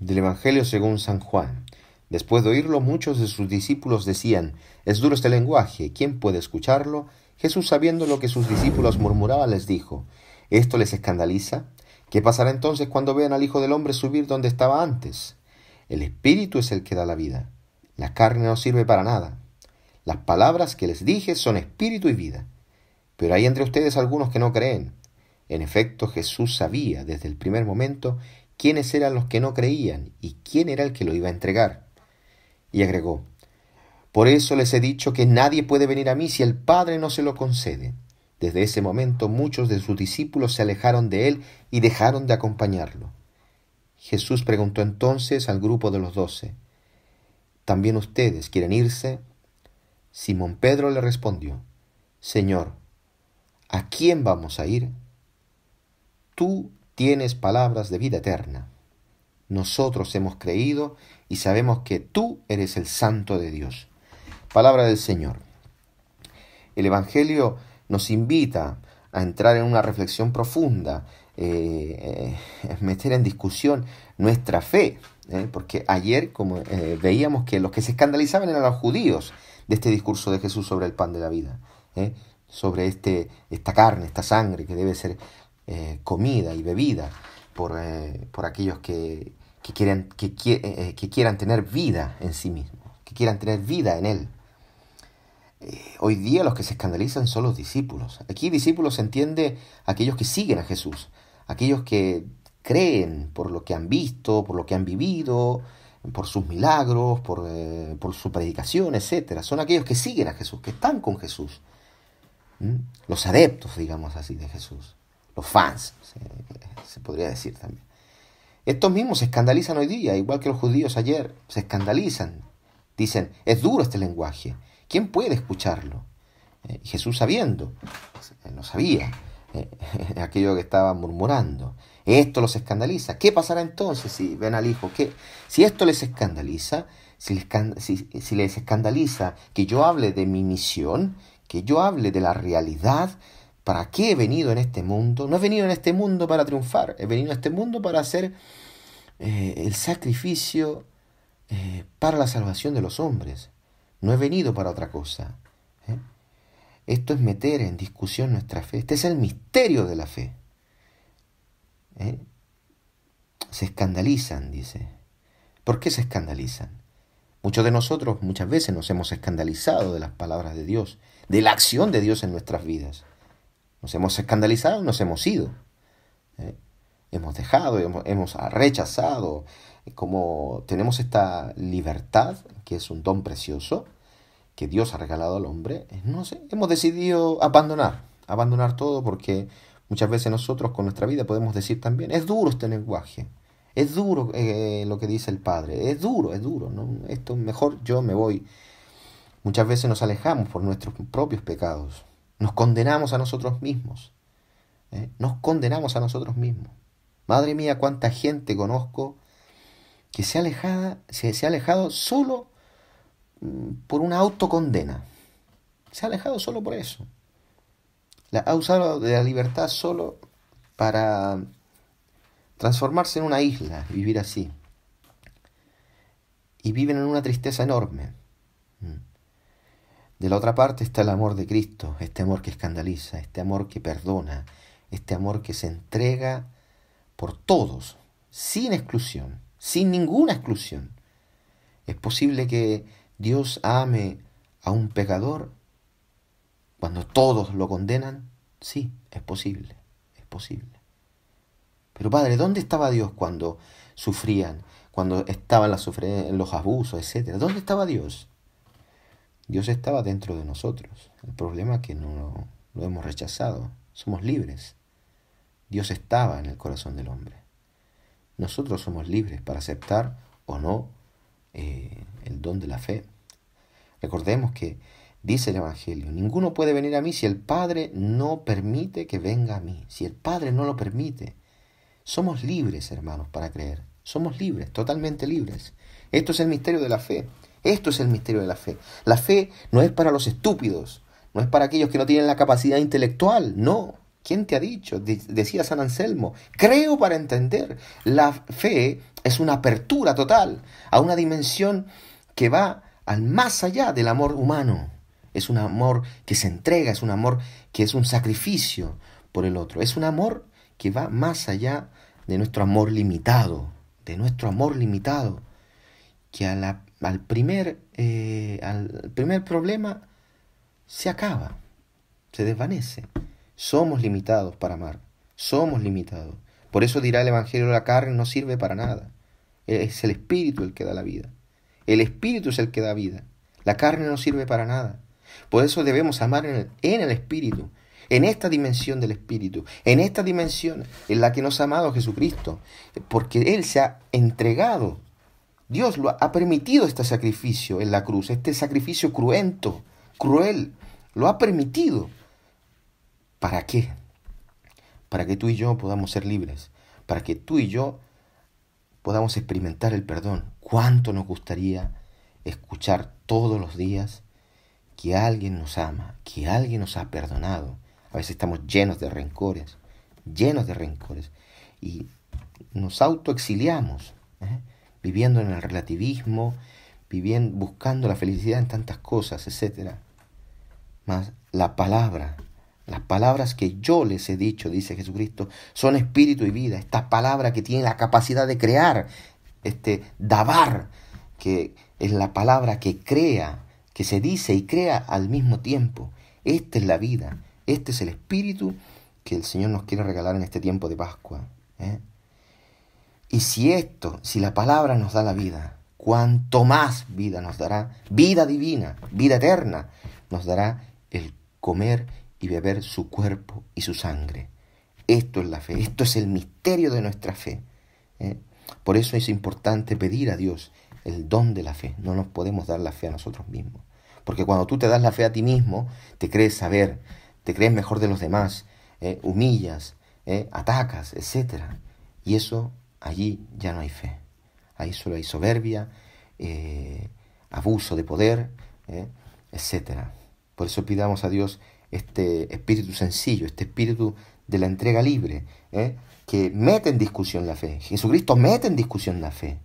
del Evangelio según San Juan. Después de oírlo, muchos de sus discípulos decían, Es duro este lenguaje, ¿quién puede escucharlo? Jesús, sabiendo lo que sus discípulos murmuraban, les dijo, ¿esto les escandaliza? ¿Qué pasará entonces cuando vean al Hijo del Hombre subir donde estaba antes? El Espíritu es el que da la vida, la carne no sirve para nada. Las palabras que les dije son espíritu y vida. Pero hay entre ustedes algunos que no creen. En efecto, Jesús sabía desde el primer momento quiénes eran los que no creían y quién era el que lo iba a entregar. Y agregó, Por eso les he dicho que nadie puede venir a mí si el Padre no se lo concede. Desde ese momento muchos de sus discípulos se alejaron de él y dejaron de acompañarlo. Jesús preguntó entonces al grupo de los doce, ¿también ustedes quieren irse? Simón Pedro le respondió, Señor, ¿a quién vamos a ir? Tú tienes palabras de vida eterna. Nosotros hemos creído y sabemos que tú eres el santo de Dios. Palabra del Señor. El Evangelio nos invita a entrar en una reflexión profunda, eh, eh meter en discusión nuestra fe, ¿eh? porque ayer como eh, veíamos que los que se escandalizaban eran los judíos de este discurso de Jesús sobre el pan de la vida, sobre este, esta carne, esta sangre que debe ser eh, comida y bebida por, eh, aquellos que, quieran, eh, que, quieran tener vida en sí mismos, que quieran tener vida en Él. hoy día los que se escandalizan son los discípulos. Aquí discípulos se entiende aquellos que siguen a Jesús, aquellos que creen por lo que han visto, por lo que han vivido, por sus milagros, por, su predicación, etc. Son aquellos que siguen a Jesús, que están con Jesús. Los adeptos, digamos así, de Jesús los fans, se, podría decir también. Estos mismos se escandalizan hoy día, igual que los judíos ayer, se escandalizan. Dicen, es duro este lenguaje, ¿quién puede escucharlo? Eh, Jesús sabiendo, eh, no sabía eh, aquello que estaba murmurando. Esto los escandaliza. ¿Qué pasará entonces si ven al Hijo? Si esto les escandaliza, si si les escandaliza que yo hable de mi misión, que yo hable de la realidad, ¿Para qué he venido en este mundo? No he venido en este mundo para triunfar, he venido en este mundo para hacer eh, el sacrificio eh, para la salvación de los hombres. No he venido para otra cosa. ¿eh? Esto es meter en discusión nuestra fe. Este es el misterio de la fe. Se escandalizan, dice. ¿Por qué se escandalizan? Muchos de nosotros muchas veces nos hemos escandalizado de las palabras de Dios, de la acción de Dios en nuestras vidas. Nos hemos escandalizado, nos hemos ido. ¿eh? Hemos dejado, hemos, rechazado. Eh, como tenemos esta libertad, que es un don precioso, que Dios ha regalado al hombre, eh, no sé, hemos decidido abandonar, abandonar todo porque muchas veces nosotros con nuestra vida podemos decir también, es duro este lenguaje, es duro lo que dice el Padre, es duro, es duro, ¿no? esto mejor yo me voy. Muchas veces nos alejamos por nuestros propios pecados. Nos condenamos a nosotros mismos. ¿eh? Nos condenamos a nosotros mismos. Madre mía, cuánta gente conozco que se ha, se, ha alejado solo mm, por una autocondena. Se ha alejado solo por eso. La, ha usado de la libertad solo para transformarse en una isla, vivir así. Y viven en una tristeza enorme. Mm. De la otra parte está el amor de Cristo, este amor que escandaliza, este amor que perdona, este amor que se entrega por todos, sin exclusión, sin ninguna exclusión. ¿Es posible que Dios ame a un pecador cuando todos lo condenan? Sí, es posible, es posible. Pero Padre, ¿dónde estaba Dios cuando sufrían, cuando estaban los abusos, etcétera? ¿Dónde estaba Dios? Dios estaba dentro de nosotros. El problema es que no lo hemos rechazado. Somos libres. Dios estaba en el corazón del hombre. Nosotros somos libres para aceptar o no eh, el don de la fe. Recordemos que dice el Evangelio, ninguno puede venir a mí si el Padre no permite que venga a mí, si el Padre no lo permite. Somos libres, hermanos, para creer. Somos libres, totalmente libres. Esto es el misterio de la fe. Esto es el misterio de la fe. La fe no es para los estúpidos, no es para aquellos que no tienen la capacidad intelectual, no. ¿Quién te ha dicho? decía San Anselmo, creo para entender. La fe es una apertura total a una dimensión que va al más allá del amor humano. Es un amor que se entrega, es un amor que es un sacrificio por el otro. Es un amor que va más allá de nuestro amor limitado, de nuestro amor limitado, que a la al primer, eh, al primer problema se acaba, se desvanece. Somos limitados para amar, somos limitados. Por eso dirá el Evangelio, la carne no sirve para nada. E-, es el Espíritu el que da la vida. El Espíritu es el que da vida. La carne no sirve para nada. Por eso debemos amar en el, en el Espíritu, en esta dimensión del Espíritu, en esta dimensión en la que nos ha amado Jesucristo, porque Él se ha entregado Dios lo ha permitido este sacrificio en la cruz, este sacrificio cruento, cruel, lo ha permitido. ¿Para qué? Para que tú y yo podamos ser libres, para que tú y yo podamos experimentar el perdón. ¿Cuánto nos gustaría escuchar todos los días que alguien nos ama, que alguien nos ha perdonado? A veces estamos llenos de rencores, llenos de rencores, y nos autoexiliamos. ¿eh? viviendo en el relativismo, viviendo, buscando la felicidad en tantas cosas, etc. Más, la palabra, las palabras que yo les he dicho, dice Jesucristo, son espíritu y vida. Esta palabra que tiene la capacidad de crear, este dabar, que es la palabra que crea, que se dice y crea al mismo tiempo. Esta es la vida, este es el espíritu que el Señor nos quiere regalar en este tiempo de Pascua. ¿eh? Y si esto, si la palabra nos da la vida, cuánto más vida nos dará, vida divina, vida eterna, nos dará el comer y beber su cuerpo y su sangre. Esto es la fe, esto es el misterio de nuestra fe. ¿eh? Por eso es importante pedir a Dios el don de la fe. No nos podemos dar la fe a nosotros mismos. Porque cuando tú te das la fe a ti mismo, te crees saber, te crees mejor de los demás, ¿eh? humillas, ¿eh? atacas, etc. Y eso allí ya no hay fe. Ahí solo hay soberbia, eh, abuso de poder, eh, etc. Por eso pidamos a Dios este espíritu sencillo, este espíritu de la entrega libre, eh, que mete en discusión la fe. Jesucristo mete en discusión la fe.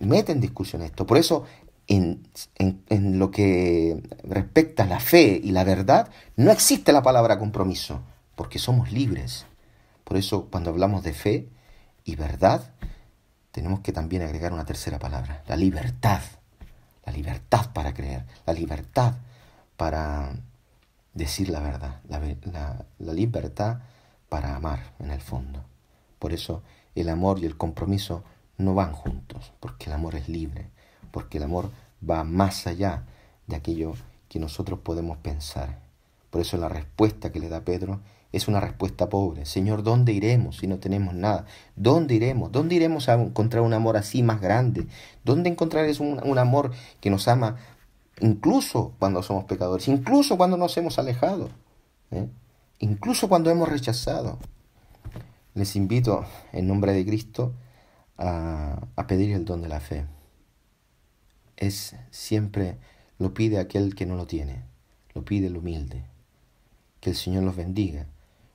mete en discusión esto. Por eso en, en, lo que respecta a la fe y la verdad, no existe la palabra compromiso, porque somos libres. Por eso cuando hablamos de fe y verdad, tenemos que también agregar una tercera palabra, la libertad. La libertad para creer, la libertad para decir la verdad, la, libertad para amar en el fondo. Por eso el amor y el compromiso no van juntos, porque el amor es libre, porque el amor va más allá de aquello que nosotros podemos pensar. Por eso la respuesta que le da Pedro es una respuesta pobre. Señor, ¿dónde iremos si no tenemos nada? ¿Dónde iremos? ¿Dónde iremos a encontrar un amor así más grande? ¿Dónde encontrar un, un amor que nos ama incluso cuando somos pecadores, incluso cuando nos hemos alejado, ¿eh? incluso cuando hemos rechazado? Les invito, en nombre de Cristo, a, a pedir el don de la fe. Es siempre lo pide aquel que no lo tiene, lo pide el humilde. Que el Señor los bendiga.